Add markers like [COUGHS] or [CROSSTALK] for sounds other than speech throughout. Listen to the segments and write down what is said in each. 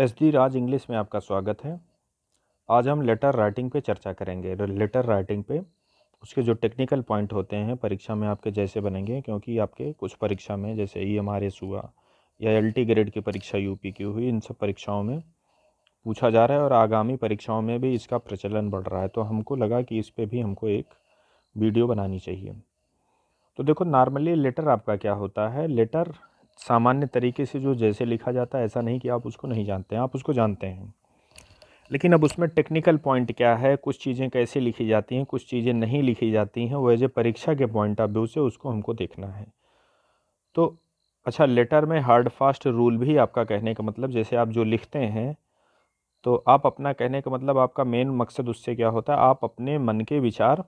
S D राज English में आपका स्वागत है आज हम लेटर राइटिंग पे चर्चा करेंगे लेटर राइटिंग पे उसके जो टेक्निकल पॉइंट होते हैं परीक्षा में आपके जैसे बनेंगे क्योंकि आपके कुछ परीक्षा में जैसे ई एम आर एस हुआ या एल टी ग्रेड की परीक्षा यू पी की हुई इन सब परीक्षाओं में पूछा जा रहा है और आगामी परीक्षाओं में भी इसका प्रचलन बढ़ रहा है तो हमको लगा कि इस पर भी हमको एक वीडियो बनानी चाहिए तो देखो नॉर्मली लेटर आपका क्या होता है लेटर सामान्य तरीके से जो जैसे लिखा जाता है ऐसा नहीं कि आप उसको नहीं जानते हैं आप उसको जानते हैं लेकिन अब उसमें टेक्निकल पॉइंट क्या है कुछ चीज़ें कैसे लिखी जाती हैं कुछ चीज़ें नहीं लिखी जाती हैं वो एज ए परीक्षा के पॉइंट ऑफ व्यू से उसको हमको देखना है तो अच्छा लेटर में हार्ड फास्ट रूल भी आपका कहने का मतलब जैसे आप जो लिखते हैं तो आप अपना कहने का मतलब आपका मेन मकसद उससे क्या होता है आप अपने मन के विचार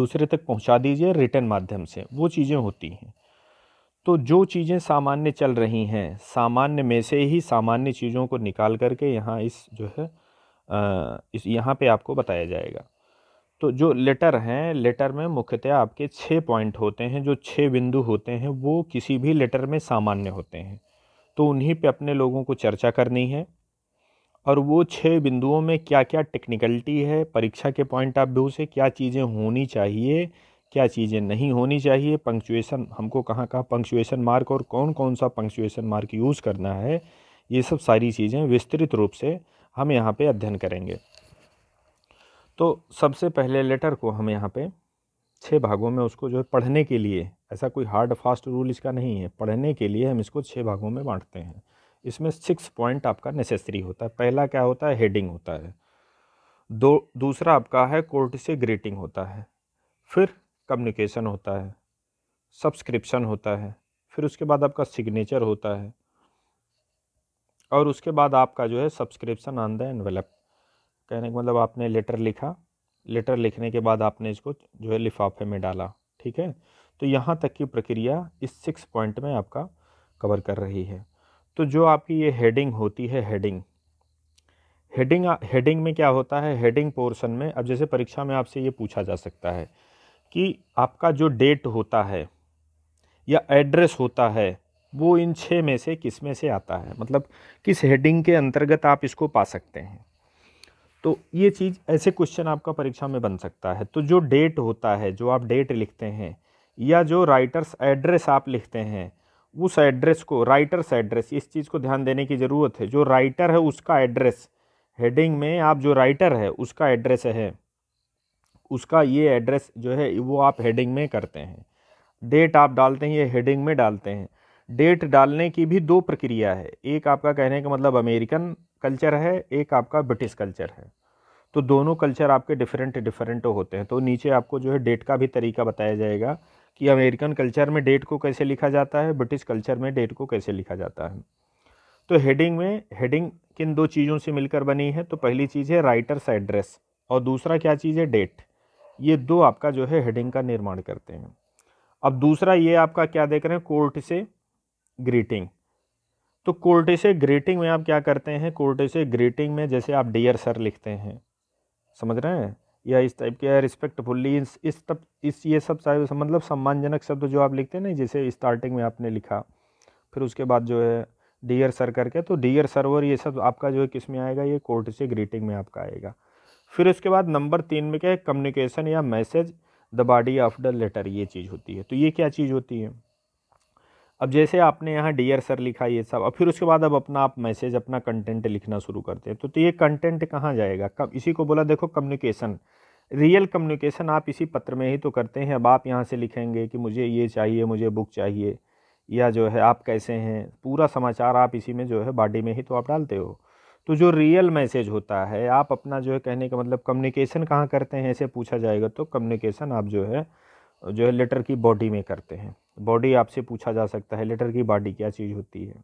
दूसरे तक पहुंचा दीजिए रिटर्न माध्यम से वो चीज़ें होती हैं तो जो चीज़ें सामान्य चल रही हैं सामान्य में से ही सामान्य चीज़ों को निकाल करके यहाँ इस जो है इस यहाँ पे आपको बताया जाएगा तो जो लेटर हैं लेटर में मुख्यतः आपके छः पॉइंट होते हैं जो छः बिंदु होते हैं वो किसी भी लेटर में सामान्य होते हैं तो उन्हीं पे अपने लोगों को चर्चा करनी है और वो छः बिंदुओं में क्या क्या टेक्निकलिटी है परीक्षा के पॉइंट ऑफ व्यू से क्या चीज़ें होनी चाहिए क्या चीज़ें नहीं होनी चाहिए पंक्चुएशन हमको कहाँ कहाँ पंक्चुएशन मार्क और कौन कौन सा पंक्चुएशन मार्क यूज़ करना है ये सब सारी चीज़ें विस्तृत रूप से हम यहाँ पे अध्ययन करेंगे तो सबसे पहले लेटर को हम यहाँ पे छः भागों में उसको जो है पढ़ने के लिए ऐसा कोई हार्ड फास्ट रूल इसका नहीं है पढ़ने के लिए हम इसको छः भागों में बांटते हैं इसमें सिक्स पॉइंट आपका नेसेसरी होता है पहला क्या होता है हेडिंग होता है दो दूसरा आपका है कोर्ट से ग्रीटिंग होता है फिर कम्युनिकेशन होता है सब्सक्रिप्शन होता है फिर उसके बाद आपका सिग्नेचर होता है और उसके बाद आपका जो है सब्सक्रिप्शन ऑन द एनवेलप कहने का मतलब आपने लेटर लिखा लेटर लिखने के बाद आपने इसको जो है लिफाफे में डाला ठीक है तो यहाँ तक की प्रक्रिया इस सिक्स पॉइंट में आपका कवर कर रही है तो जो आपकी ये हेडिंग होती है हेडिंग हेडिंग हेडिंग में क्या होता है हेडिंग पोर्शन में अब जैसे परीक्षा में आपसे ये पूछा जा सकता है कि आपका जो डेट होता है या एड्रेस होता है वो इन छः में से किस में से आता है मतलब किस हेडिंग के अंतर्गत आप इसको पा सकते हैं तो ये चीज़ ऐसे क्वेश्चन आपका परीक्षा में बन सकता है तो जो डेट होता है जो आप डेट लिखते हैं या जो राइटर्स एड्रेस आप लिखते हैं उस एड्रेस को राइटर्स एड्रेस इस चीज़ को ध्यान देने की ज़रूरत है जो राइटर है उसका एड्रेस हेडिंग में आप जो राइटर है उसका एड्रेस है उसका ये एड्रेस जो है वो आप हेडिंग में करते हैं डेट आप डालते हैं ये हेडिंग में डालते हैं डेट डालने की भी दो प्रक्रिया है एक आपका कहने का मतलब अमेरिकन कल्चर है एक आपका ब्रिटिश कल्चर है तो दोनों कल्चर आपके डिफरेंट डिफरेंट होते हैं तो नीचे आपको जो है डेट का भी तरीका बताया जाएगा कि अमेरिकन कल्चर में डेट को कैसे लिखा जाता है ब्रिटिश कल्चर में डेट को कैसे लिखा जाता है तो हेडिंग में हेडिंग किन दो चीज़ों से मिलकर बनी है तो पहली चीज़ है राइटर्स एड्रेस और दूसरा क्या चीज़ है डेट ये दो आपका जो है हेडिंग का निर्माण करते हैं अब दूसरा ये आपका क्या देख रहे हैं कोर्ट से ग्रीटिंग तो कोर्ट से ग्रीटिंग में आप क्या करते हैं कोर्ट से ग्रीटिंग में जैसे आप डियर सर लिखते हैं समझ रहे हैं या इस टाइप के रिस्पेक्टफुल्ली इस इस तब इस ये सब सारे मतलब सम्मानजनक शब्द जो आप लिखते हैं ना जैसे स्टार्टिंग में आपने लिखा फिर उसके बाद जो है डियर सर करके तो डियर सर्वर ये सब आपका जो है किस में आएगा ये कोर्ट से ग्रीटिंग में आपका आएगा फिर उसके बाद नंबर तीन में क्या है कम्युनिकेशन या message the body of the letter ये चीज़ होती है तो ये क्या चीज़ होती है अब जैसे आपने यहाँ डियर सर लिखा ये सब और फिर उसके बाद अब अपना आप मैसेज अपना कंटेंट लिखना शुरू करते हैं तो, तो ये कंटेंट कहाँ जाएगा कब इसी को बोला देखो कम्युनिकेशन रियल कम्युनिकेशन आप इसी पत्र में ही तो करते हैं अब आप यहाँ से लिखेंगे कि मुझे ये चाहिए मुझे बुक चाहिए या जो है आप कैसे हैं पूरा समाचार आप इसी में जो है बॉडी में ही तो आप डालते हो तो जो रियल मैसेज होता है आप अपना जो है कहने का मतलब कम्युनिकेशन कहाँ करते हैं ऐसे पूछा जाएगा तो कम्युनिकेशन आप जो है जो है लेटर की बॉडी में करते हैं बॉडी आपसे पूछा जा सकता है लेटर की बॉडी क्या चीज़ होती है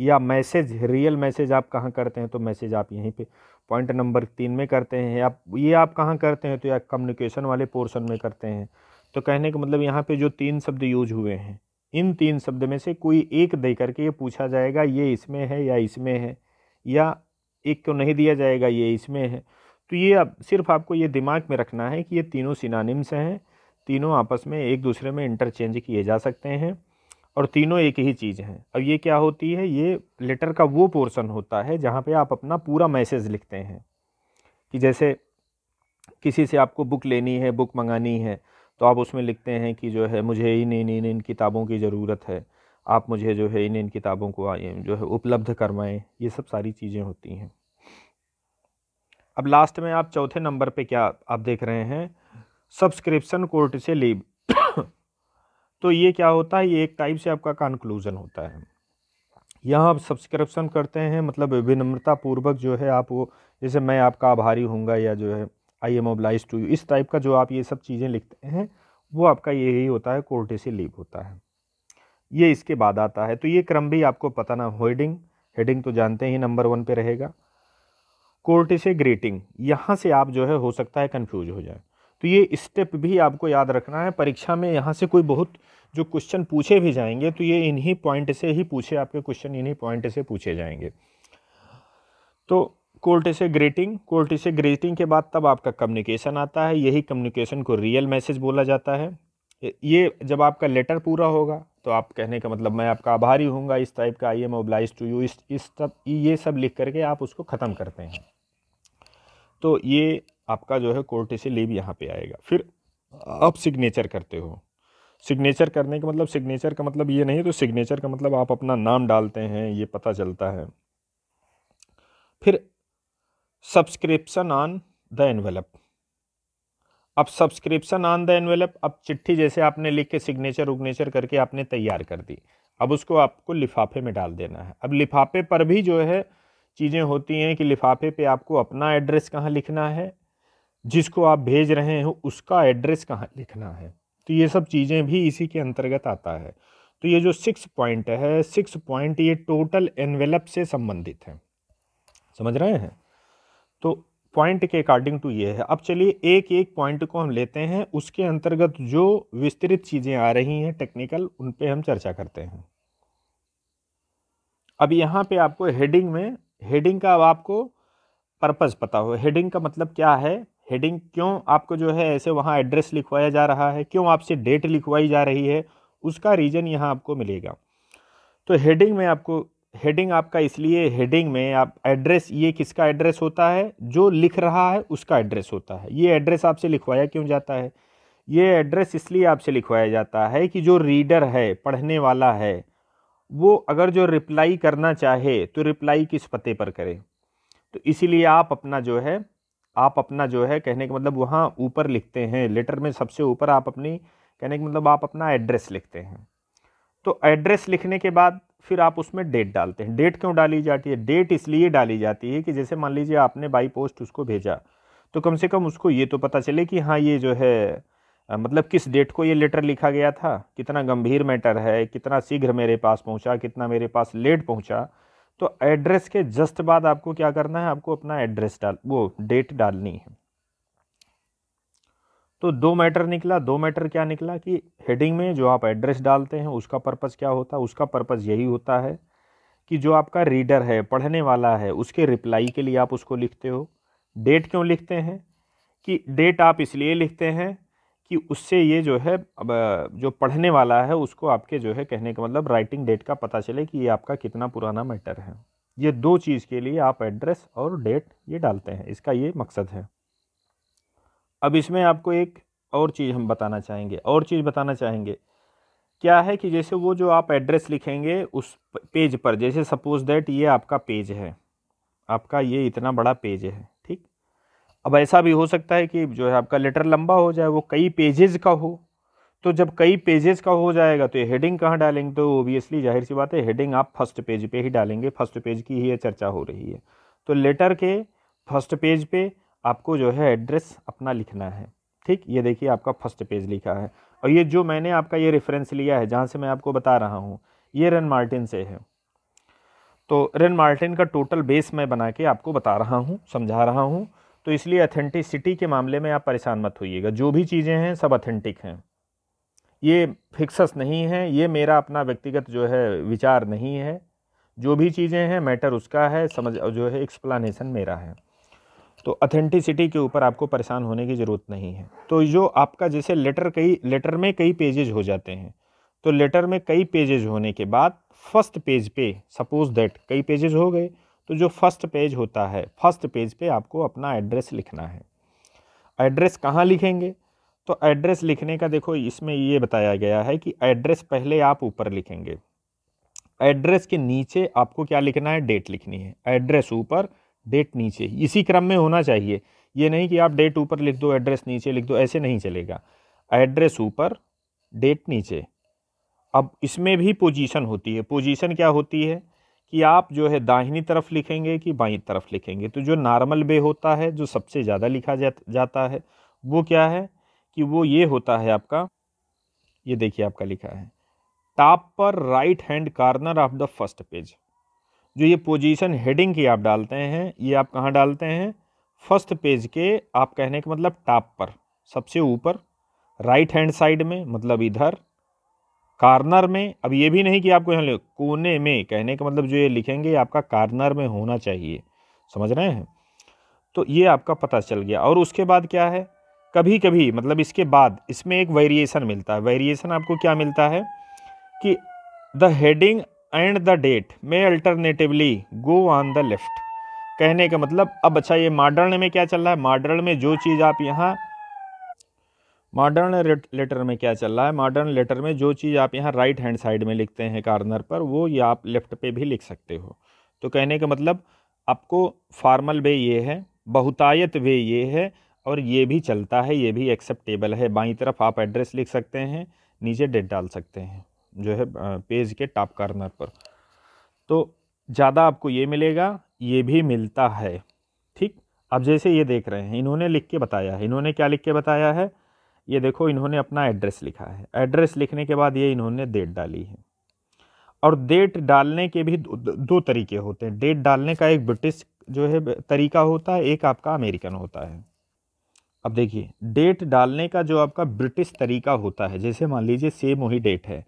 या मैसेज रियल मैसेज आप कहाँ करते हैं तो मैसेज आप यहीं पे पॉइंट नंबर तीन में करते हैं आप ये आप कहाँ करते हैं तो या कम्युनिकेशन वाले पोर्शन में करते हैं तो कहने का मतलब यहाँ पे जो तीन शब्द यूज हुए हैं इन तीन शब्द में से कोई एक दे करके ये पूछा जाएगा ये इसमें है या इसमें है या एक को तो नहीं दिया जाएगा ये इसमें है तो ये अब सिर्फ आपको ये दिमाग में रखना है कि ये तीनों सिनानिम्स हैं तीनों आपस में एक दूसरे में इंटरचेंज किए जा सकते हैं और तीनों एक ही चीज़ हैं अब ये क्या होती है ये लेटर का वो पोर्शन होता है जहाँ पे आप अपना पूरा मैसेज लिखते हैं कि जैसे किसी से आपको बुक लेनी है बुक मंगानी है तो आप उसमें लिखते हैं कि जो है मुझे इन इन इन इन किताबों की ज़रूरत है आप मुझे जो है इन इन किताबों को जो है उपलब्ध करवाएं ये सब सारी चीज़ें होती हैं अब लास्ट में आप चौथे नंबर पे क्या आप देख रहे हैं सब्सक्रिप्शन कोर्ट से लीव [COUGHS] तो ये क्या होता है ये एक टाइप से आपका कंक्लूज़न होता है यहाँ आप सब्सक्रिप्शन करते हैं मतलब विनम्रतापूर्वक जो है आप वो जैसे मैं आपका आभारी हूँगा या जो है I am obliged to you इस टाइप का जो आप ये सब चीज़ें लिखते हैं वो आपका यही होता है से लीव होता है ये इसके बाद आता है तो ये क्रम भी आपको पता ना होडिंग हेडिंग तो जानते ही नंबर वन पे रहेगा कोर्ट से ग्रेटिंग यहाँ से आप जो है हो सकता है कन्फ्यूज हो जाए तो ये स्टेप भी आपको याद रखना है परीक्षा में यहाँ से कोई बहुत जो क्वेश्चन पूछे भी जाएंगे तो ये इन्हीं पॉइंट से ही पूछे आपके क्वेश्चन इन्हीं पॉइंट से पूछे जाएंगे तो कोर्ट से ग्रेटिंग कोर्ट से ग्रेटिंग के बाद तब आपका कम्युनिकेशन आता है यही कम्युनिकेशन को रियल मैसेज बोला जाता है ये जब आपका लेटर पूरा होगा तो आप कहने का मतलब मैं आपका आभारी हूँ इस टाइप का I am obliged to you इस इस ये सब लिख करके आप उसको ख़त्म करते हैं तो ये आपका जो है कोर्ट से लीव यहाँ पे आएगा फिर आप सिग्नेचर करते हो सिग्नेचर करने का मतलब सिग्नेचर का मतलब ये नहीं तो सिग्नेचर का मतलब आप अपना नाम डालते हैं ये पता चलता है फिर सब्सक्रिप्शन ऑन द एनवेलप अब सब्सक्रिप्शन ऑन द एनवेलप अब चिट्ठी जैसे आपने लिख के सिग्नेचर उग्नेचर करके आपने तैयार कर दी अब उसको आपको लिफाफे में डाल देना है अब लिफाफे पर भी जो है चीज़ें होती हैं कि लिफाफे पे आपको अपना एड्रेस कहाँ लिखना है जिसको आप भेज रहे हो उसका एड्रेस कहाँ लिखना है तो ये सब चीज़ें भी इसी के अंतर्गत आता है तो ये जो सिक्स पॉइंट है सिक्स पॉइंट ये टोटल एनवेलप से संबंधित है समझ रहे हैं तो पॉइंट के अकॉर्डिंग टू ये है अब चलिए एक एक पॉइंट को हम लेते हैं उसके अंतर्गत जो विस्तृत चीज़ें आ रही हैं टेक्निकल उन पे हम चर्चा करते हैं अब यहाँ पे आपको हेडिंग में हेडिंग का अब आपको पर्पज़ पता हो हेडिंग का मतलब क्या है हेडिंग क्यों आपको जो है ऐसे वहाँ एड्रेस लिखवाया जा रहा है क्यों आपसे डेट लिखवाई जा रही है उसका रीज़न यहाँ आपको मिलेगा तो हेडिंग में आपको हेडिंग आपका इसलिए हेडिंग में आप एड्रेस ये किसका एड्रेस होता है जो लिख रहा है उसका एड्रेस होता है ये एड्रेस आपसे लिखवाया क्यों जाता है ये एड्रेस इसलिए आपसे लिखवाया जाता है कि जो रीडर है पढ़ने वाला है वो अगर जो रिप्लाई करना चाहे तो रिप्लाई किस पते पर करे तो इसीलिए आप अपना जो है आप अपना जो है कहने का मतलब वहाँ ऊपर लिखते हैं लेटर में सबसे ऊपर आप अपनी कहने का मतलब आप अपना एड्रेस लिखते हैं तो एड्रेस लिखने के बाद फिर आप उसमें डेट डालते हैं डेट क्यों डाली जाती है डेट इसलिए डाली जाती है कि जैसे मान लीजिए आपने बाई पोस्ट उसको भेजा तो कम से कम उसको ये तो पता चले कि हाँ ये जो है मतलब किस डेट को ये लेटर लिखा गया था कितना गंभीर मैटर है कितना शीघ्र मेरे पास पहुंचा कितना मेरे पास लेट पहुंचा तो एड्रेस के जस्ट बाद आपको क्या करना है आपको अपना एड्रेस डाल वो डेट डालनी है तो दो मैटर निकला दो मैटर क्या निकला कि हेडिंग में जो आप एड्रेस डालते हैं उसका पर्पज़ क्या होता है उसका पर्पज़ यही होता है कि जो आपका रीडर है पढ़ने वाला है उसके रिप्लाई के लिए आप उसको लिखते हो डेट क्यों लिखते हैं कि डेट आप इसलिए लिखते हैं कि उससे ये जो है जो पढ़ने वाला है उसको आपके जो है कहने का मतलब राइटिंग डेट का पता चले कि ये आपका कितना पुराना मैटर है ये दो चीज़ के लिए आप एड्रेस और डेट ये डालते हैं इसका ये मकसद है अब इसमें आपको एक और चीज़ हम बताना चाहेंगे और चीज़ बताना चाहेंगे क्या है कि जैसे वो जो आप एड्रेस लिखेंगे उस पेज पर जैसे सपोज दैट ये आपका पेज है आपका ये इतना बड़ा पेज है ठीक अब ऐसा भी हो सकता है कि जो है आपका लेटर लंबा हो जाए वो कई पेजेस का हो तो जब कई पेजेस का हो जाएगा तो ये हेडिंग कहाँ डालेंगे तो ओबियसली जाहिर सी बात है हेडिंग आप फर्स्ट पेज पे ही डालेंगे फर्स्ट पेज की ही ये चर्चा हो रही है तो लेटर के फर्स्ट पेज पे आपको जो है एड्रेस अपना लिखना है ठीक ये देखिए आपका फर्स्ट पेज लिखा है और ये जो मैंने आपका ये रेफरेंस लिया है जहाँ से मैं आपको बता रहा हूँ ये रेन मार्टिन से है तो रेन मार्टिन का टोटल बेस मैं बना के आपको बता रहा हूँ समझा रहा हूँ तो इसलिए अथेंटिसिटी के मामले में आप परेशान मत होइएगा जो भी चीज़ें हैं सब अथेंटिक हैं ये फिक्सस नहीं है ये मेरा अपना व्यक्तिगत जो है विचार नहीं है जो भी चीज़ें हैं मैटर उसका है समझ जो है एक्सप्लानीसन मेरा है तो अथेंटिसिटी के ऊपर आपको परेशान होने की ज़रूरत नहीं है तो जो आपका जैसे लेटर कई लेटर में कई पेजेज हो जाते हैं तो लेटर में कई पेजेज होने के बाद फर्स्ट पेज पे सपोज दैट कई पेजेज हो गए तो जो फर्स्ट पेज होता है फर्स्ट पेज पे आपको अपना एड्रेस लिखना है एड्रेस कहाँ लिखेंगे तो एड्रेस लिखने का देखो इसमें ये बताया गया है कि एड्रेस पहले आप ऊपर लिखेंगे एड्रेस के नीचे आपको क्या लिखना है डेट लिखनी है एड्रेस ऊपर डेट नीचे इसी क्रम में होना चाहिए ये नहीं कि आप डेट ऊपर लिख दो एड्रेस नीचे लिख दो ऐसे नहीं चलेगा एड्रेस ऊपर डेट नीचे अब इसमें भी पोजीशन होती है पोजीशन क्या होती है कि आप जो है दाहिनी तरफ लिखेंगे कि बाईं तरफ लिखेंगे तो जो नॉर्मल वे होता है जो सबसे ज़्यादा लिखा जाता है वो क्या है कि वो ये होता है आपका ये देखिए आपका लिखा है टॉप पर right hand corner of the first page जो ये पोजीशन हेडिंग की आप डालते हैं ये आप कहाँ डालते हैं फर्स्ट पेज के आप कहने का मतलब टॉप पर सबसे ऊपर राइट हैंड साइड में मतलब इधर कार्नर में अब ये भी नहीं कि आपको यहाँ कोने में कहने का मतलब जो ये लिखेंगे आपका कार्नर में होना चाहिए समझ रहे हैं तो ये आपका पता चल गया और उसके बाद क्या है कभी कभी मतलब इसके बाद इसमें एक वेरिएशन मिलता है वेरिएशन आपको क्या मिलता है कि the heading and the date may alternatively go on the left कहने का मतलब अब अच्छा ये मॉडर्न में क्या चल रहा है मॉडर्न में जो चीज़ आप यहाँ मॉडर्न लेटर में क्या चल रहा है मॉडर्न लेटर में जो चीज़ आप यहाँ राइट हैंड साइड में लिखते हैं कार्नर पर वो ये आप लेफ्ट पे भी लिख सकते हो तो कहने का मतलब आपको फॉर्मल वे ये है बहुतायत वे ये है और ये भी चलता है ये भी एक्सेप्टेबल है बाई तरफ आप एड्रेस लिख सकते हैं नीचे डेट डाल सकते हैं जो है पेज के टॉप कार्नर पर तो ज़्यादा आपको ये मिलेगा ये भी मिलता है ठीक अब जैसे ये देख रहे हैं इन्होंने लिख के बताया है इन्होंने क्या लिख के बताया है ये देखो इन्होंने अपना एड्रेस लिखा है एड्रेस लिखने के बाद ये इन्होंने डेट डाली है और डेट डालने के भी दो, दो तरीके होते हैं डेट डालने का एक ब्रिटिश जो है तरीका होता है एक आपका अमेरिकन होता है अब देखिए डेट डालने का जो आपका ब्रिटिश तरीका होता है जैसे मान लीजिए सेम वही डेट है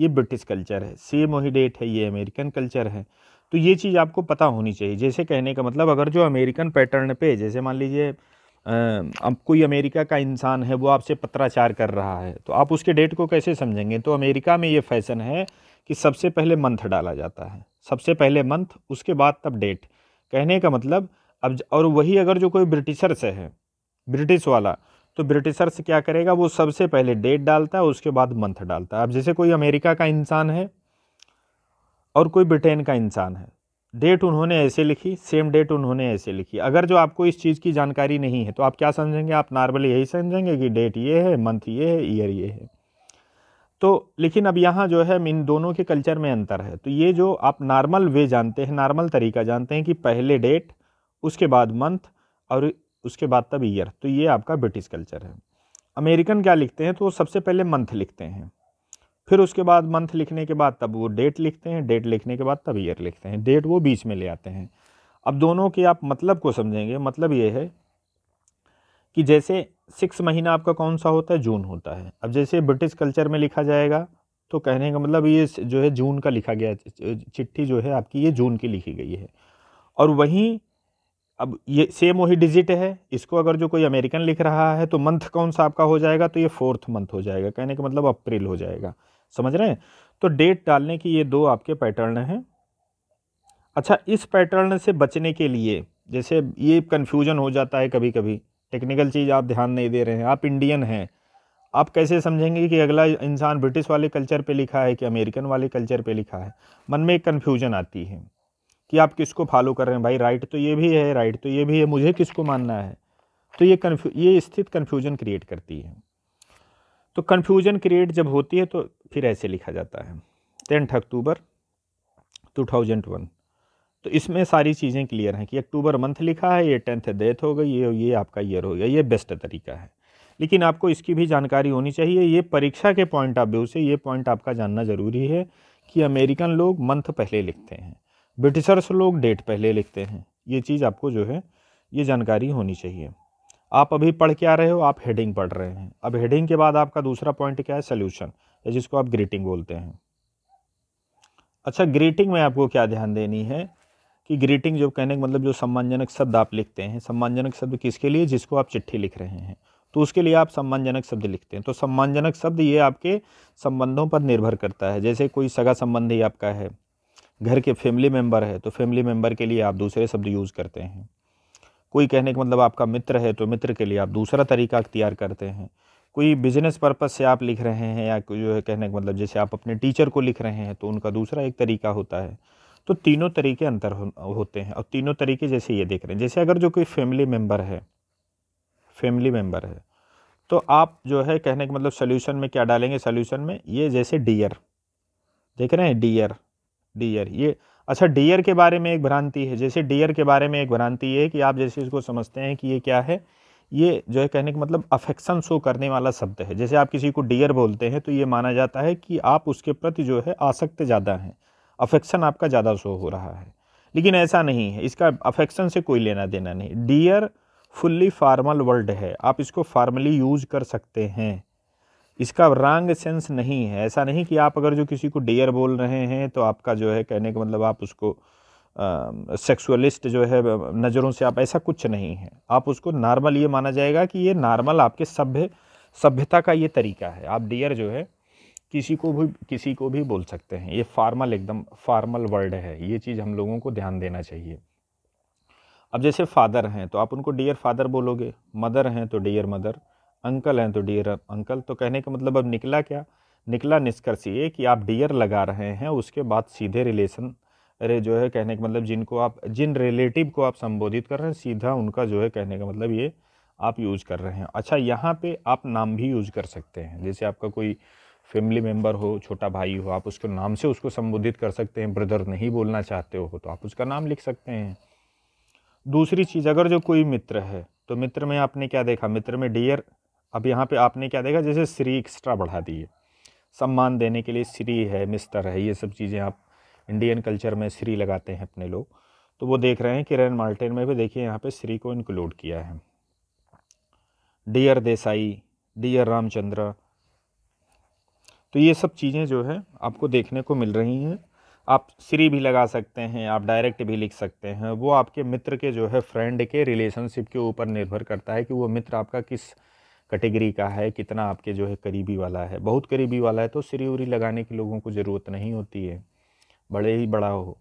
ये ब्रिटिश कल्चर है सेम वही डेट है ये अमेरिकन कल्चर है तो ये चीज़ आपको पता होनी चाहिए जैसे कहने का मतलब अगर जो अमेरिकन पैटर्न पे जैसे मान लीजिए अब कोई अमेरिका का इंसान है वो आपसे पत्राचार कर रहा है तो आप उसके डेट को कैसे समझेंगे तो अमेरिका में ये फैशन है कि सबसे पहले मंथ डाला जाता है सबसे पहले मंथ उसके बाद तब डेट कहने का मतलब अब और वही अगर जो कोई ब्रिटिशर से है ब्रिटिश वाला तो ब्रिटिशर्स क्या करेगा वो सबसे पहले डेट डालता है उसके बाद मंथ डालता है अब जैसे कोई अमेरिका का इंसान है और कोई ब्रिटेन का इंसान है डेट उन्होंने ऐसे लिखी सेम डेट उन्होंने ऐसे लिखी अगर जो आपको इस चीज़ की जानकारी नहीं है तो आप क्या समझेंगे आप नॉर्मली यही समझेंगे कि डेट ये है मंथ ये है ईयर ये है तो लेकिन अब यहाँ जो है इन दोनों के कल्चर में अंतर है तो ये जो आप नॉर्मल वे जानते हैं नॉर्मल तरीका जानते हैं कि पहले डेट उसके बाद मंथ और उसके बाद तब ईयर तो ये आपका ब्रिटिश कल्चर है अमेरिकन क्या लिखते हैं तो वो सबसे पहले मंथ लिखते हैं फिर उसके बाद मंथ लिखने के बाद तब वो डेट लिखते हैं डेट लिखने के बाद तब ईयर लिखते हैं डेट वो बीच में ले आते हैं अब दोनों के आप मतलब को समझेंगे मतलब ये है कि जैसे सिक्स महीना आपका कौन सा होता है जून होता है अब जैसे ब्रिटिश कल्चर में लिखा जाएगा तो कहने का मतलब ये जो है जून का लिखा गया चिट्ठी जो है आपकी ये जून की लिखी गई है और वहीं अब ये सेम वही डिजिट है इसको अगर जो कोई अमेरिकन लिख रहा है तो मंथ कौन सा आपका हो जाएगा तो ये फोर्थ मंथ हो जाएगा कहने का मतलब अप्रैल हो जाएगा समझ रहे हैं तो डेट डालने की ये दो आपके पैटर्न हैं अच्छा इस पैटर्न से बचने के लिए जैसे ये कन्फ्यूजन हो जाता है कभी कभी टेक्निकल चीज़ आप ध्यान नहीं दे रहे हैं आप इंडियन हैं आप कैसे समझेंगे कि अगला इंसान ब्रिटिश वाले कल्चर पे लिखा है कि अमेरिकन वाले कल्चर पे लिखा है मन में एक कन्फ्यूजन आती है कि आप किसको फॉलो कर रहे हैं भाई राइट तो ये भी है राइट तो ये भी है मुझे किसको मानना है तो ये कन्फ्यू ये स्थित कन्फ्यूजन क्रिएट करती है तो कन्फ्यूजन क्रिएट जब होती है तो फिर ऐसे लिखा जाता है टेंथ अक्टूबर टू वन तो इसमें सारी चीज़ें क्लियर हैं कि अक्टूबर मंथ लिखा है ये टेंथ डेथ हो गई ये ये आपका ईयर हो गया ये बेस्ट तरीका है लेकिन आपको इसकी भी जानकारी होनी चाहिए ये परीक्षा के पॉइंट ऑफ व्यू से ये पॉइंट आपका जानना ज़रूरी है कि अमेरिकन लोग मंथ पहले लिखते हैं ब्रिटिशर्स लोग डेट पहले लिखते हैं ये चीज़ आपको जो है ये जानकारी होनी चाहिए आप अभी पढ़ के आ रहे हो आप हेडिंग पढ़ रहे हैं अब हेडिंग के बाद आपका दूसरा पॉइंट क्या है सोल्यूशन या जिसको आप ग्रीटिंग बोलते हैं अच्छा ग्रीटिंग में आपको क्या ध्यान देनी है कि ग्रीटिंग जो कहने मतलब जो सम्मानजनक शब्द आप लिखते हैं सम्मानजनक शब्द किसके लिए जिसको आप चिट्ठी लिख रहे हैं तो उसके लिए आप सम्मानजनक शब्द लिखते हैं तो सम्मानजनक शब्द ये आपके संबंधों पर निर्भर करता है जैसे कोई सगा संबंधी आपका है घर के फैमिली मेम्बर है तो फैमिली मेम्बर के लिए आप दूसरे शब्द यूज़ करते हैं कोई कहने का मतलब आपका मित्र है तो मित्र के लिए आप दूसरा तरीका अख्तियार करते हैं कोई बिजनेस पर्पज़ से आप लिख रहे हैं या जो है कहने का मतलब जैसे आप अपने टीचर को लिख रहे हैं तो उनका दूसरा एक तरीका होता है तो तीनों तरीके अंतर होते हैं और तीनों तरीके जैसे ये देख रहे हैं जैसे अगर जो कोई फैमिली मेम्बर है फैमिली मेम्बर है तो आप जो है कहने का मतलब सोल्यूशन में क्या डालेंगे सोल्यूशन में ये जैसे डियर देख रहे हैं डियर डियर ये अच्छा डियर के बारे में एक भ्रांति है जैसे डियर के बारे में एक भ्रांति है कि आप जैसे इसको समझते हैं कि ये क्या है ये जो है कहने का मतलब अफेक्शन शो करने वाला शब्द है जैसे आप किसी को डियर बोलते हैं तो ये माना जाता है कि आप उसके प्रति जो है आसक्त ज़्यादा हैं अफेक्शन आपका ज़्यादा शो हो रहा है लेकिन ऐसा नहीं है इसका अफेक्शन से कोई लेना देना नहीं डियर फुल्ली फार्मल वर्ड है आप इसको फार्मली यूज कर सकते हैं इसका रॉन्ग सेंस नहीं है ऐसा नहीं कि आप अगर जो किसी को डेयर बोल रहे हैं तो आपका जो है कहने का मतलब आप उसको सेक्सुअलिस्ट जो है नज़रों से आप ऐसा कुछ नहीं है आप उसको नॉर्मल ये माना जाएगा कि ये नॉर्मल आपके सभ्य सभ्यता का ये तरीका है आप डियर जो है किसी को भी किसी को भी बोल सकते हैं ये फार्मल एकदम फार्मल वर्ड है ये चीज़ हम लोगों को ध्यान देना चाहिए अब जैसे फादर हैं तो आप उनको डियर फादर बोलोगे मदर हैं तो डियर मदर अंकल हैं तो डियर अंकल तो कहने का मतलब अब निकला क्या निकला निष्कर्ष ये कि आप डियर लगा रहे हैं उसके बाद सीधे रिलेशन अरे जो है कहने का मतलब जिनको आप जिन रिलेटिव को आप संबोधित कर रहे हैं सीधा उनका जो है कहने का मतलब ये आप यूज कर रहे हैं अच्छा यहाँ पे आप नाम भी यूज कर सकते हैं जैसे आपका कोई फैमिली मेम्बर हो छोटा भाई हो आप उसके नाम से उसको संबोधित कर सकते हैं ब्रदर नहीं बोलना चाहते हो तो आप उसका नाम लिख सकते हैं दूसरी चीज़ अगर जो कोई मित्र है तो मित्र में आपने क्या देखा मित्र में डियर अब यहाँ पे आपने क्या देखा जैसे श्री एक्स्ट्रा बढ़ा दी है सम्मान देने के लिए श्री है मिस्टर है ये सब चीज़ें आप इंडियन कल्चर में श्री लगाते हैं अपने लोग तो वो देख रहे हैं किरण माल्टेन में भी देखिए यहाँ पे श्री को इंक्लूड किया है डियर देसाई डियर रामचंद्र तो ये सब चीज़ें जो है आपको देखने को मिल रही हैं आप श्री भी लगा सकते हैं आप डायरेक्ट भी लिख सकते हैं वो आपके मित्र के जो है फ्रेंड के रिलेशनशिप के ऊपर निर्भर करता है कि वो मित्र आपका किस कैटेगरी का है कितना आपके जो है करीबी वाला है बहुत करीबी वाला है तो सिरी उरी लगाने की लोगों को ज़रूरत नहीं होती है बड़े ही बड़ा हो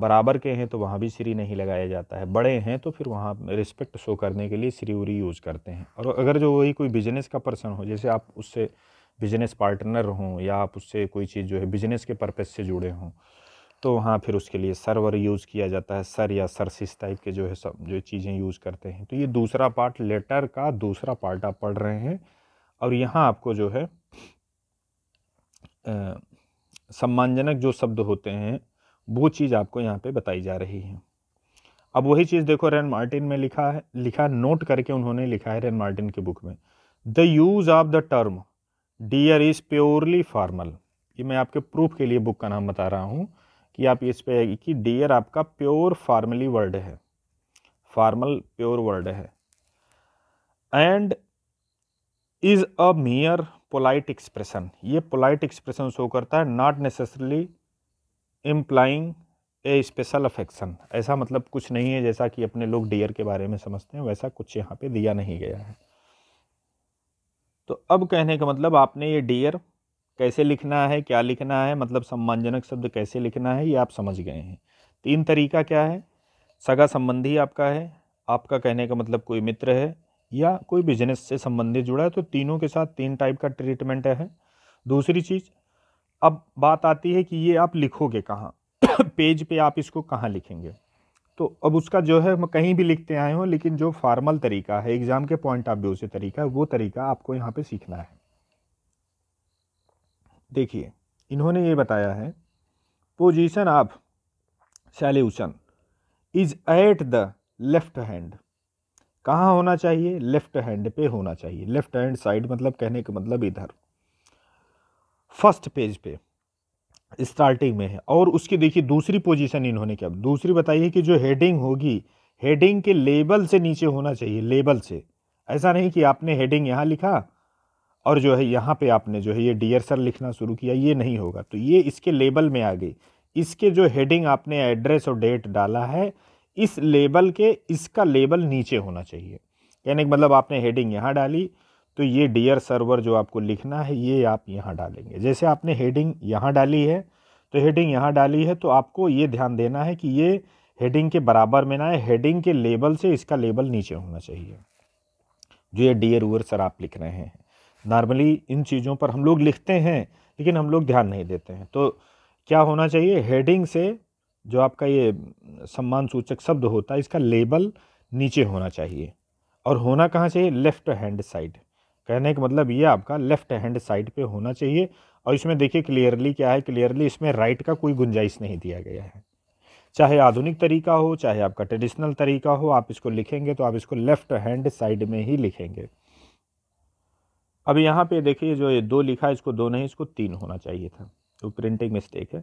बराबर के हैं तो वहाँ भी सिरी नहीं लगाया जाता है बड़े हैं तो फिर वहाँ रिस्पेक्ट शो करने के लिए सिरी उरी यूज़ करते हैं और अगर जो वही कोई बिजनेस का पर्सन हो जैसे आप उससे बिजनेस पार्टनर हों या आप उससे कोई चीज़ जो है बिजनेस के पर्पज़ से जुड़े हों तो वहाँ फिर उसके लिए सर्वर यूज़ किया जाता है सर या सरसिस टाइप के जो है सब जो चीज़ें यूज़ करते हैं तो ये दूसरा पार्ट लेटर का दूसरा पार्ट आप पढ़ रहे हैं और यहाँ आपको जो है सम्मानजनक जो शब्द होते हैं वो चीज़ आपको यहाँ पे बताई जा रही है अब वही चीज़ देखो रेन मार्टिन में लिखा है लिखा नोट करके उन्होंने लिखा है रेन मार्टिन की बुक में the use of the term dear is purely formal ये मैं आपके प्रूफ के लिए बुक का नाम बता रहा हूँ कि आप इस पे आएगी कि डियर आपका प्योर फार्मली वर्ड है फार्मल प्योर वर्ड है and is a mere polite expression ये पोलाइट एक्सप्रेशन शो करता है not necessarily implying a special affection ऐसा मतलब कुछ नहीं है जैसा कि अपने लोग डियर के बारे में समझते हैं वैसा कुछ यहाँ पे दिया नहीं गया है तो अब कहने का मतलब आपने ये डियर कैसे लिखना है क्या लिखना है मतलब सम्मानजनक शब्द कैसे लिखना है ये आप समझ गए हैं तीन तरीका क्या है सगा संबंधी आपका है आपका कहने का मतलब कोई मित्र है या कोई बिजनेस से संबंधित जुड़ा है तो तीनों के साथ तीन टाइप का ट्रीटमेंट है दूसरी चीज़ अब बात आती है कि ये आप लिखोगे कहाँ पेज [COUGHS] पे आप इसको कहाँ लिखेंगे तो अब उसका जो है मैं कहीं भी लिखते आए हों लेकिन जो फॉर्मल तरीका है एग्ज़ाम के पॉइंट ऑफ व्यू से तरीका है वो तरीका आपको यहाँ पे सीखना है देखिए इन्होंने ये बताया है position of salutation is at the left hand कहाँ होना चाहिए लेफ्ट हैंड पे होना चाहिए लेफ्ट हैंड साइड मतलब कहने का मतलब इधर फर्स्ट पेज पे स्टार्टिंग में है और उसकी देखिए दूसरी पोजीशन इन्होंने क्या दूसरी बताइए कि जो हेडिंग होगी हेडिंग के लेबल से नीचे होना चाहिए लेबल से ऐसा नहीं कि आपने हेडिंग यहाँ लिखा और जो है यहाँ पे आपने जो है ये डियर सर लिखना शुरू किया ये नहीं होगा तो ये इसके लेबल में आ गई इसके जो हेडिंग आपने एड्रेस और डेट डाला है इस लेबल के इसका लेबल नीचे होना चाहिए यानी मतलब आपने हेडिंग यहाँ डाली तो ये डियर सर्वर जो आपको लिखना है ये आप यहाँ डालेंगे जैसे आपने हेडिंग यहाँ डाली है तो हेडिंग यहाँ डाली है तो आपको ये ध्यान देना है कि ये हेडिंग के बराबर में ना है हेडिंग के लेबल से इसका लेबल नीचे होना चाहिए जो ये डियर उवर सर आप लिख रहे हैं नॉर्मली इन चीज़ों पर हम लोग लिखते हैं लेकिन हम लोग ध्यान नहीं देते हैं तो क्या होना चाहिए हेडिंग से जो आपका ये सम्मान सूचक शब्द होता है इसका लेबल नीचे होना चाहिए और होना कहाँ चाहिए लेफ़्ट हैंड साइड कहने का मतलब ये आपका लेफ़्ट हैंड साइड पे होना चाहिए और इसमें देखिए क्लियरली क्या है क्लियरली इसमें राइट का कोई गुंजाइश नहीं दिया गया है चाहे आधुनिक तरीका हो चाहे आपका ट्रेडिशनल तरीका हो आप इसको लिखेंगे तो आप इसको लेफ़्ट हैंड साइड में ही लिखेंगे अब यहाँ पे देखिए जो ये दो लिखा है इसको दो नहीं इसको तीन होना चाहिए था तो प्रिंटिंग मिस्टेक है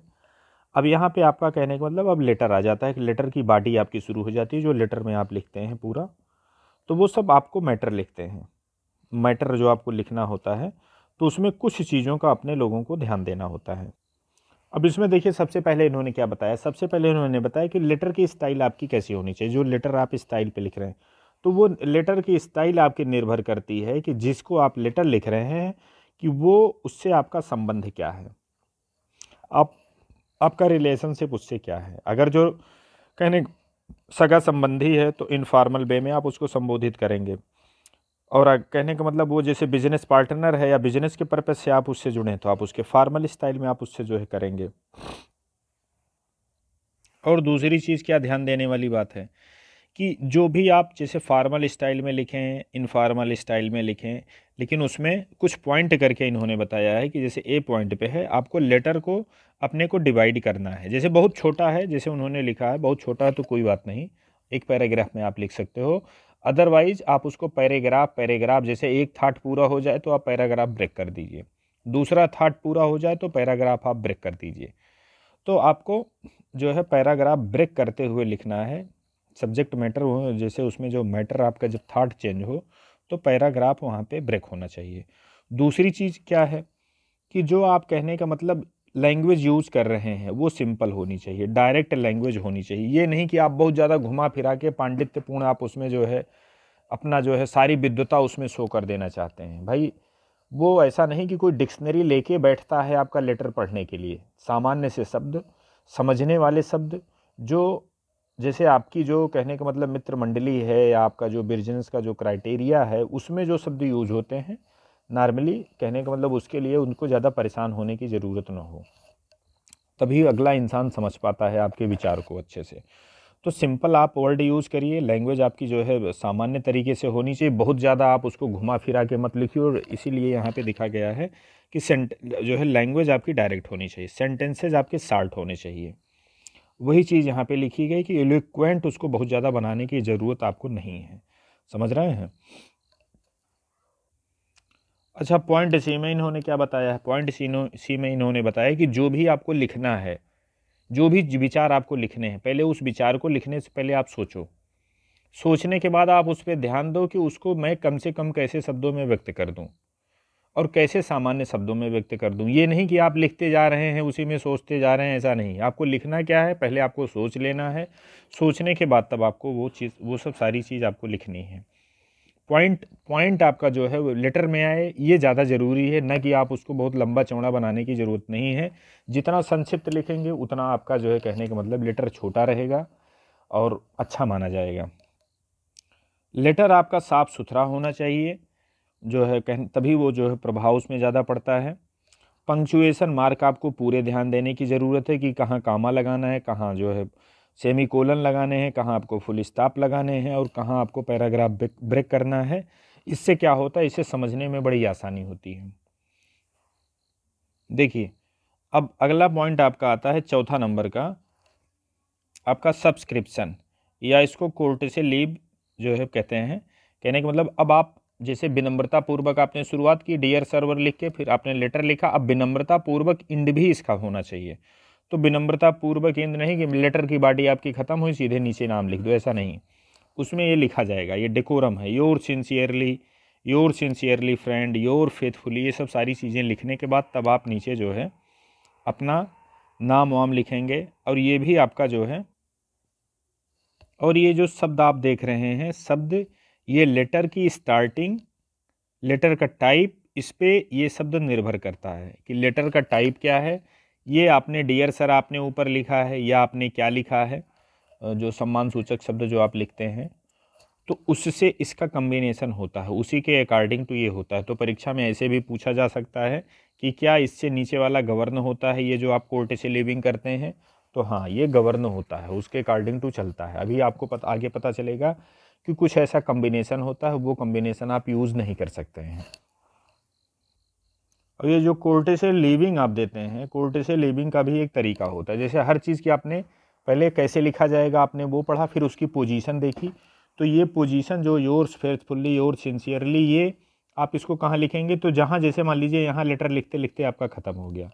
अब यहाँ पे आपका कहने का मतलब अब लेटर आ जाता है कि लेटर की बाटी आपकी शुरू हो जाती है जो लेटर में आप लिखते हैं पूरा तो वो सब आपको मैटर लिखते हैं मैटर जो आपको लिखना होता है तो उसमें कुछ चीज़ों का अपने लोगों को ध्यान देना होता है अब इसमें देखिए सबसे पहले इन्होंने क्या बताया सबसे पहले इन्होंने बताया कि लेटर की स्टाइल आपकी कैसी होनी चाहिए जो लेटर आप स्टाइल पे लिख रहे हैं तो वो लेटर की स्टाइल आपके निर्भर करती है कि जिसको आप लेटर लिख रहे हैं कि वो उससे आपका संबंध क्या है आप आपका रिलेशनशिप उससे क्या है अगर जो कहने सगा संबंधी है तो इनफॉर्मल वे में आप उसको संबोधित करेंगे और कहने का मतलब वो जैसे बिजनेस पार्टनर है या बिजनेस के पर्पज़ से आप उससे जुड़े तो आप उसके फॉर्मल स्टाइल में आप उससे जो है करेंगे और दूसरी चीज़ क्या ध्यान देने वाली बात है कि जो भी आप जैसे फार्मल स्टाइल में लिखें इनफार्मल स्टाइल में लिखें लेकिन उसमें कुछ पॉइंट करके इन्होंने बताया है कि जैसे ए पॉइंट पे है आपको लेटर को अपने को डिवाइड करना है जैसे बहुत छोटा है जैसे उन्होंने लिखा है बहुत छोटा है तो कोई बात नहीं एक पैराग्राफ में आप लिख सकते हो अदरवाइज आप उसको पैराग्राफ पैराग्राफ जैसे एक थाट पूरा हो जाए तो आप पैराग्राफ ब्रेक कर दीजिए दूसरा थाट पूरा हो जाए तो पैराग्राफ आप ब्रेक कर दीजिए तो आपको जो है पैराग्राफ ब्रेक करते हुए लिखना है सब्जेक्ट मैटर हो जैसे उसमें जो मैटर आपका जब थाट चेंज हो तो पैराग्राफ वहाँ पे ब्रेक होना चाहिए दूसरी चीज़ क्या है कि जो आप कहने का मतलब लैंग्वेज यूज़ कर रहे हैं वो सिंपल होनी चाहिए डायरेक्ट लैंग्वेज होनी चाहिए ये नहीं कि आप बहुत ज़्यादा घुमा फिरा के पांडित्यपूर्ण आप उसमें जो है अपना जो है सारी विद्वता उसमें शो कर देना चाहते हैं भाई वो ऐसा नहीं कि कोई डिक्शनरी लेके बैठता है आपका लेटर पढ़ने के लिए सामान्य से शब्द समझने वाले शब्द जो जैसे आपकी जो कहने का मतलब मित्र मंडली है या आपका जो बिजनेस का जो क्राइटेरिया है उसमें जो शब्द यूज होते हैं नॉर्मली कहने का मतलब उसके लिए उनको ज़्यादा परेशान होने की ज़रूरत ना हो तभी अगला इंसान समझ पाता है आपके विचार को अच्छे से तो सिंपल आप वर्ड यूज़ करिए लैंग्वेज आपकी जो है सामान्य तरीके से होनी चाहिए बहुत ज़्यादा आप उसको घुमा फिरा के मत लिखिए और इसीलिए यहाँ पे दिखा गया है कि सेंट जो है लैंग्वेज आपकी डायरेक्ट होनी चाहिए सेंटेंसेज आपके शार्ट होने चाहिए वही चीज़ यहाँ पे लिखी गई कि एलिक्वेंट उसको बहुत ज़्यादा बनाने की ज़रूरत आपको नहीं है समझ रहे हैं अच्छा पॉइंट सी में इन्होंने क्या बताया है पॉइंट सी सी में इन्होंने बताया कि जो भी आपको लिखना है जो भी विचार आपको लिखने हैं पहले उस विचार को लिखने से पहले आप सोचो सोचने के बाद आप उस पर ध्यान दो कि उसको मैं कम से कम कैसे शब्दों में व्यक्त कर दूँ और कैसे सामान्य शब्दों में व्यक्त कर दूं ये नहीं कि आप लिखते जा रहे हैं उसी में सोचते जा रहे हैं ऐसा नहीं आपको लिखना क्या है पहले आपको सोच लेना है सोचने के बाद तब आपको वो चीज़ वो सब सारी चीज़ आपको लिखनी है पॉइंट पॉइंट आपका जो है वो लेटर में आए ये ज़्यादा ज़रूरी है न कि आप उसको बहुत लंबा चौड़ा बनाने की ज़रूरत नहीं है जितना संक्षिप्त लिखेंगे उतना आपका जो है कहने का मतलब लेटर छोटा रहेगा और अच्छा माना जाएगा लेटर आपका साफ़ सुथरा होना चाहिए जो है कह तभी वो जो है प्रभाव उसमें ज़्यादा पड़ता है पंक्चुएसन मार्क आपको पूरे ध्यान देने की ज़रूरत है कि कहाँ कामा लगाना है कहाँ जो है सेमी कोलन लगाने हैं कहाँ आपको फुल स्टाप लगाने हैं और कहाँ आपको पैराग्राफ ब्रेक करना है इससे क्या होता है इसे समझने में बड़ी आसानी होती है देखिए अब अगला पॉइंट आपका आता है चौथा नंबर का आपका सब्सक्रिप्शन या इसको कोर्ट से लीव जो है कहते हैं कहने का मतलब अब आप जैसे विनम्रता पूर्वक आपने शुरुआत की डियर सर्वर लिख के फिर आपने लेटर लिखा अब विनम्रता पूर्वक इंड भी इसका होना चाहिए तो विनम्रता पूर्वक इंड नहीं कि लेटर की बाडी आपकी ख़त्म हुई सीधे नीचे नाम लिख दो ऐसा नहीं उसमें ये लिखा जाएगा ये डेकोरम है your sincerely your sincerely friend your faithfully ये सब सारी चीज़ें लिखने के बाद तब आप नीचे जो है अपना नाम वाम लिखेंगे और ये भी आपका जो है और ये जो शब्द आप देख रहे हैं शब्द ये लेटर की स्टार्टिंग लेटर का टाइप इस पर ये शब्द निर्भर करता है कि लेटर का टाइप क्या है ये आपने डियर सर आपने ऊपर लिखा है या आपने क्या लिखा है जो सम्मान सूचक शब्द जो आप लिखते हैं तो उससे इसका कम्बिनेसन होता है उसी के अकॉर्डिंग टू ये होता है तो परीक्षा में ऐसे भी पूछा जा सकता है कि क्या इससे नीचे वाला गवर्न होता है ये जो आप कोर्ट से लिविंग करते हैं तो हाँ ये गवर्न होता है उसके अकॉर्डिंग टू चलता है अभी आपको पता आगे पता चलेगा कि कुछ ऐसा कम्बिनेशन होता है वो कम्बिनेशन आप यूज़ नहीं कर सकते हैं और ये जो कोर्टे से लिविंग आप देते हैं कोर्टे से लिविंग का भी एक तरीका होता है जैसे हर चीज़ की आपने पहले कैसे लिखा जाएगा आपने वो पढ़ा फिर उसकी पोजीशन देखी तो ये पोजीशन जो योर्स फेथफुल्ली योर सिंसियरली ये आप इसको कहाँ लिखेंगे तो जहाँ जैसे मान लीजिए यहाँ लेटर लिखते लिखते आपका ख़त्म हो गया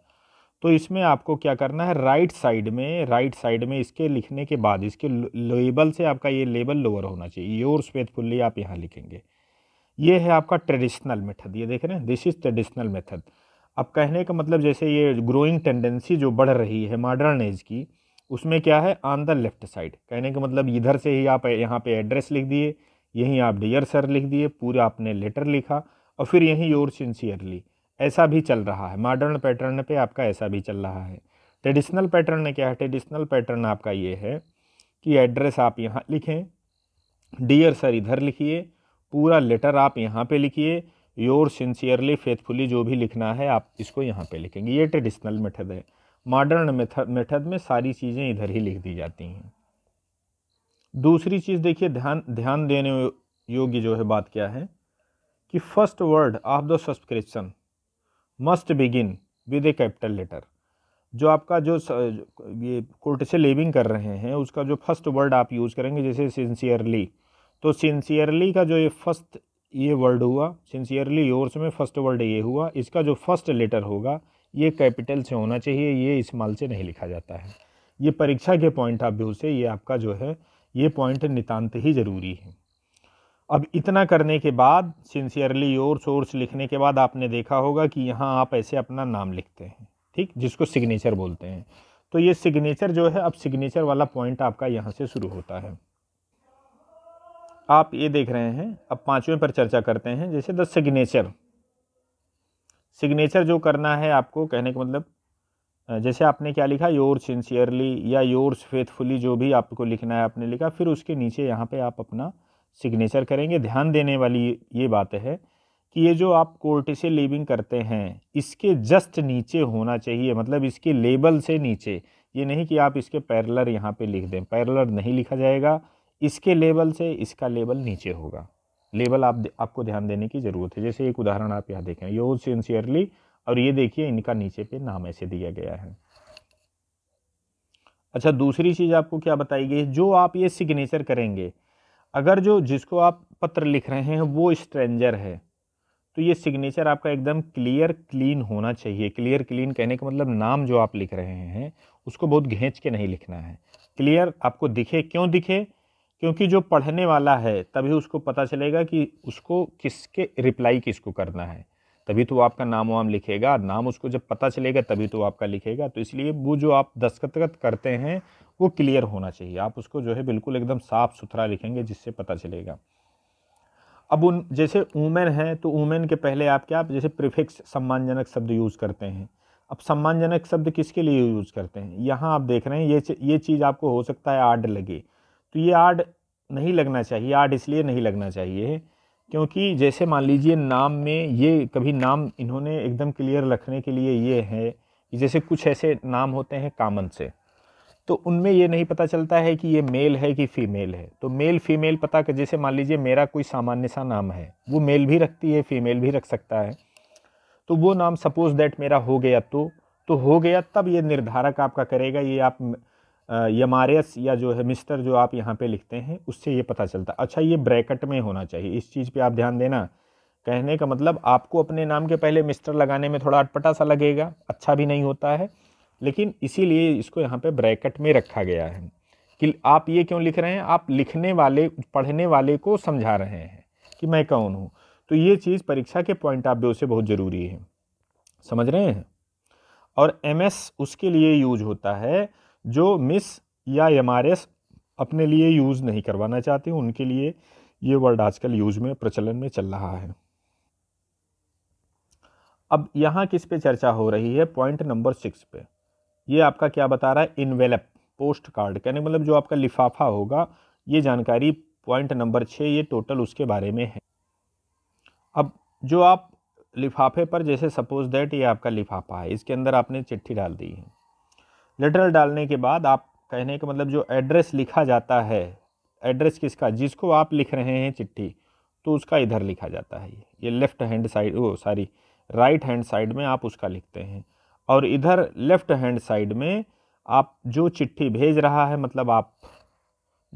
तो इसमें आपको क्या करना है राइट साइड में राइट साइड में इसके लिखने के बाद इसके लेबल से आपका ये लेबल लोअर होना चाहिए योर फेथफुल्ली आप यहाँ लिखेंगे ये है आपका ट्रेडिशनल मेथड ये देख रहे हैं दिस इज़ ट्रेडिशनल मेथड अब कहने का मतलब जैसे ये ग्रोइंग टेंडेंसी जो बढ़ रही है मॉडर्न एज की उसमें क्या है ऑन द लेफ्ट साइड कहने का मतलब इधर से ही आप यहाँ पे एड्रेस लिख दिए यहीं आप डियर सर लिख दिए पूरा आपने लेटर लिखा और फिर यहीं योर सिंसियरली ऐसा भी चल रहा है मॉडर्न पैटर्न पे आपका ऐसा भी चल रहा है ट्रेडिशनल पैटर्न क्या है ट्रेडिशनल पैटर्न आपका ये है कि एड्रेस आप यहाँ लिखें डियर सर इधर लिखिए पूरा लेटर आप यहाँ पे लिखिए योर सिंसियरली फेथफुली जो भी लिखना है आप इसको यहाँ पे लिखेंगे ये ट्रेडिशनल मेथड है मॉडर्न मेथड मेथड में सारी चीज़ें इधर ही लिख दी जाती हैं दूसरी चीज़ देखिए ध्यान ध्यान देने योग्य जो है बात क्या है कि first word of the subscription must begin with a capital letter जो आपका जो ये कोर्ट से लिविंग कर रहे हैं उसका जो फर्स्ट वर्ड आप यूज़ करेंगे जैसे सिंसियरली तो सिंसियरली का जो ये फर्स्ट ये वर्ड हुआ सिंसियरली योर्स में फर्स्ट वर्ड ये हुआ इसका जो फर्स्ट लेटर होगा ये कैपिटल से होना चाहिए ये इस्माल से नहीं लिखा जाता है ये परीक्षा के पॉइंट ऑफ व्यू से ये आपका जो है ये पॉइंट नितान्त ही ज़रूरी है अब इतना करने के बाद सिंसियरली योर सोर्स लिखने के बाद आपने देखा होगा कि यहाँ आप ऐसे अपना नाम लिखते हैं ठीक जिसको सिग्नेचर बोलते हैं तो ये सिग्नेचर जो है अब सिग्नेचर वाला पॉइंट आपका यहाँ से शुरू होता है आप ये देख रहे हैं अब पाँचवें पर चर्चा करते हैं जैसे द सिग्नेचर सिग्नेचर जो करना है आपको कहने का मतलब जैसे आपने क्या लिखा योर सिंसियरली या योर्स फेथफुली जो भी आपको लिखना है आपने लिखा फिर उसके नीचे यहाँ पे आप अपना सिग्नेचर करेंगे ध्यान देने वाली ये बात है कि ये जो आप कोर्ट से लेबिंग करते हैं इसके जस्ट नीचे होना चाहिए मतलब इसके लेबल से नीचे ये नहीं कि आप इसके पैरलर यहाँ पे लिख दें पैरलर नहीं लिखा जाएगा इसके लेबल से इसका लेबल नीचे होगा लेबल आप आपको ध्यान देने की ज़रूरत है जैसे एक उदाहरण आप यहाँ देखें यो सिंसियरली और ये देखिए इनका नीचे पे नाम ऐसे दिया गया है अच्छा दूसरी चीज़ आपको क्या बताई गई जो आप ये सिग्नेचर करेंगे अगर जो जिसको आप पत्र लिख रहे हैं वो स्ट्रेंजर है तो ये सिग्नेचर आपका एकदम क्लियर क्लीन होना चाहिए क्लियर क्लीन कहने का मतलब नाम जो आप लिख रहे हैं उसको बहुत घेंच के नहीं लिखना है क्लियर आपको दिखे क्यों दिखे क्योंकि जो पढ़ने वाला है तभी उसको पता चलेगा कि उसको किसके रिप्लाई किसको करना है तभी तो आपका नाम वाम लिखेगा नाम उसको जब पता चलेगा तभी तो आपका लिखेगा तो इसलिए वो जो आप दस्तखत करते हैं वो क्लियर होना चाहिए आप उसको जो है बिल्कुल एकदम साफ सुथरा लिखेंगे जिससे पता चलेगा अब उन जैसे वूमेन है तो वूमेन के पहले आप क्या आप जैसे प्रिफिक्स सम्मानजनक शब्द यूज़ करते हैं अब सम्मानजनक शब्द किसके लिए यूज़ करते हैं यहाँ आप देख रहे हैं ये ये चीज़ आपको हो सकता है आर्ड लगे तो ये आर्ड नहीं लगना चाहिए आर्ड इसलिए नहीं लगना चाहिए क्योंकि जैसे मान लीजिए नाम में ये कभी नाम इन्होंने एकदम क्लियर रखने के लिए ये है कि जैसे कुछ ऐसे नाम होते हैं कामन से तो उनमें ये नहीं पता चलता है कि ये मेल है कि फ़ीमेल है तो मेल फीमेल पता कर जैसे मान लीजिए मेरा कोई सामान्य सा नाम है वो मेल भी रखती है फीमेल भी रख सकता है तो वो नाम सपोज़ दैट मेरा हो गया तो तो हो गया तब ये निर्धारक आपका करेगा ये आप यमारस या जो है मिस्टर जो आप यहाँ पे लिखते हैं उससे ये पता चलता अच्छा ये ब्रैकेट में होना चाहिए इस चीज़ पे आप ध्यान देना कहने का मतलब आपको अपने नाम के पहले मिस्टर लगाने में थोड़ा अटपटा सा लगेगा अच्छा भी नहीं होता है लेकिन इसीलिए इसको यहाँ पे ब्रैकेट में रखा गया है कि आप ये क्यों लिख रहे हैं आप लिखने वाले पढ़ने वाले को समझा रहे हैं कि मैं कौन हूँ तो ये चीज़ परीक्षा के पॉइंट ऑफ व्यू से बहुत ज़रूरी है समझ रहे हैं और एम उसके लिए यूज होता है जो मिस या एम अपने लिए यूज़ नहीं करवाना चाहते उनके लिए ये वर्ड आजकल यूज में प्रचलन में चल रहा है अब यहाँ किस पे चर्चा हो रही है पॉइंट नंबर सिक्स पे ये आपका क्या बता रहा है इनवेलप पोस्ट कार्ड कहने मतलब जो आपका लिफाफा होगा ये जानकारी पॉइंट नंबर छः ये टोटल उसके बारे में है अब जो आप लिफाफे पर जैसे सपोज दैट ये आपका लिफाफा है इसके अंदर आपने चिट्ठी डाल दी है लेटर डालने के बाद आप कहने का मतलब जो एड्रेस लिखा जाता है एड्रेस किसका जिसको आप लिख रहे हैं चिट्ठी तो उसका इधर लिखा जाता है ये लेफ़्ट हैंड साइड वो सॉरी राइट हैंड साइड में आप उसका लिखते हैं और इधर लेफ़्ट हैंड साइड में आप जो चिट्ठी भेज रहा है मतलब आप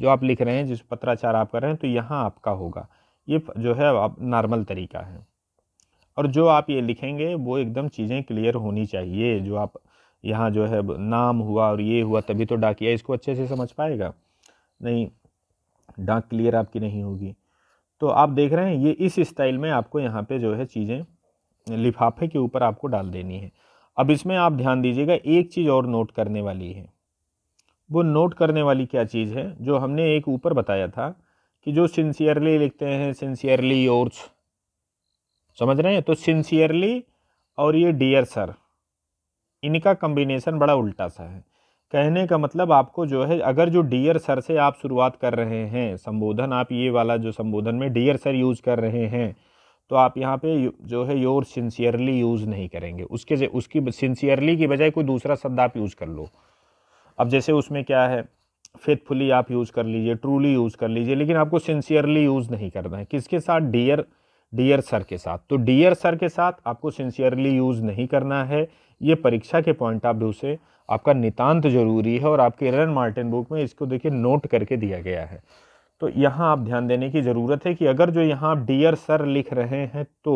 जो आप लिख रहे हैं जिस पत्राचार आप कर रहे हैं तो यहाँ आपका होगा ये जो है आप नॉर्मल तरीका है और जो आप ये लिखेंगे वो एकदम चीज़ें क्लियर होनी चाहिए जो आप यहाँ जो है नाम हुआ और ये हुआ तभी तो डाकिया इसको अच्छे से समझ पाएगा नहीं डाक क्लियर आपकी नहीं होगी तो आप देख रहे हैं ये इस स्टाइल में आपको यहाँ पे जो है चीज़ें लिफाफे के ऊपर आपको डाल देनी है अब इसमें आप ध्यान दीजिएगा एक चीज़ और नोट करने वाली है वो नोट करने वाली क्या चीज़ है जो हमने एक ऊपर बताया था कि जो सिंसियरली लिखते हैं सिंसियरली योर्स समझ रहे हैं तो सिंसियरली और ये डियर सर इनका कम्बिनेसन बड़ा उल्टा सा है कहने का मतलब आपको जो है अगर जो डियर सर से आप शुरुआत कर रहे हैं संबोधन आप ये वाला जो संबोधन में डियर सर यूज कर रहे हैं तो आप यहाँ पे जो है योर सिंसियरली यूज़ नहीं करेंगे उसके उसकी सिंसियरली की बजाय कोई दूसरा शब्द आप यूज़ कर लो अब जैसे उसमें क्या है फेथफुली आप यूज़ कर लीजिए ट्रूली यूज़ कर लीजिए लेकिन आपको सिंसियरली यूज़ नहीं करना है किसके साथ डियर डियर सर के साथ तो डियर सर के साथ आपको सिंसियरली यूज़ नहीं करना है ये परीक्षा के पॉइंट ऑफ व्यू से आपका नितांत जरूरी है और आपके एरन मार्टिन बुक में इसको देखिए नोट करके दिया गया है तो यहाँ आप ध्यान देने की ज़रूरत है कि अगर जो यहाँ आप डियर सर लिख रहे हैं तो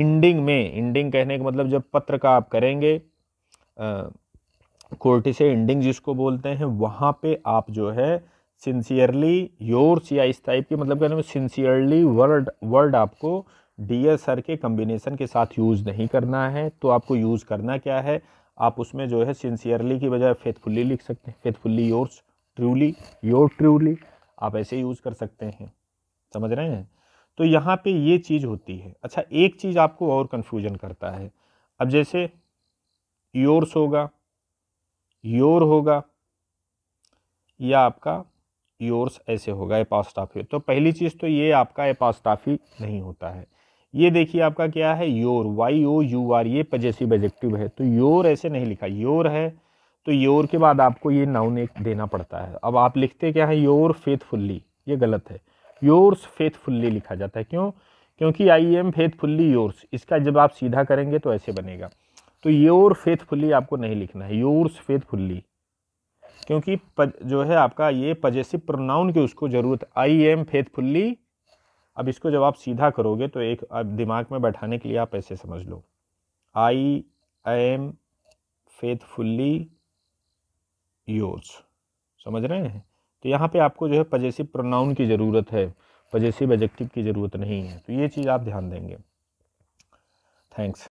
इंडिंग में इंडिंग कहने का मतलब जब पत्र का आप करेंगे कोर्टी से इंडिंग जिसको बोलते हैं वहाँ पे आप जो है सिंसियरली योर्स या इस टाइप के मतलब कहने में सिंसियरली वर्ड वर्ड आपको डियर सर के कम्बिनेसन के साथ यूज़ नहीं करना है तो आपको यूज़ करना क्या है आप उसमें जो है सिंसियरली की बजाय फेथफुली लिख सकते हैं faithfully yours truly your truly आप ऐसे यूज़ कर सकते हैं समझ रहे हैं तो यहाँ पे ये चीज़ होती है अच्छा एक चीज़ आपको और कन्फ्यूजन करता है अब जैसे योर्स होगा योर होगा या आपका योर्स ऐसे होगा एपास्टाफी तो पहली चीज़ तो ये आपका एपास्टाफी नहीं होता है ये देखिए आपका क्या है your Y O U R ये पजेसिव एजेक्टिव है तो योर ऐसे नहीं लिखा योर है तो योर के बाद आपको ये नाउन एक देना पड़ता है अब आप लिखते क्या है योर फेथफुल्ली ये गलत है योर्स फेथफुल्ली लिखा जाता है क्यों क्योंकि आई एम फेथफुल्ली योर्स इसका जब आप सीधा करेंगे तो ऐसे बनेगा तो योर फेथफुल्ली आपको नहीं लिखना है योर्स फेथफुल्ली क्योंकि जो है आपका ये पजेसिव प्रोनाउन की उसको ज़रूरत आई एम फेथफुल्ली अब इसको जब आप सीधा करोगे तो एक दिमाग में बैठाने के लिए आप ऐसे समझ लो आई एम फेथफुल्ली योर्स समझ रहे हैं तो यहाँ पे आपको जो है पजेसिव प्रोनाउन की ज़रूरत है पजेसिव एजेक्टिव की ज़रूरत नहीं है तो ये चीज़ आप ध्यान देंगे थैंक्स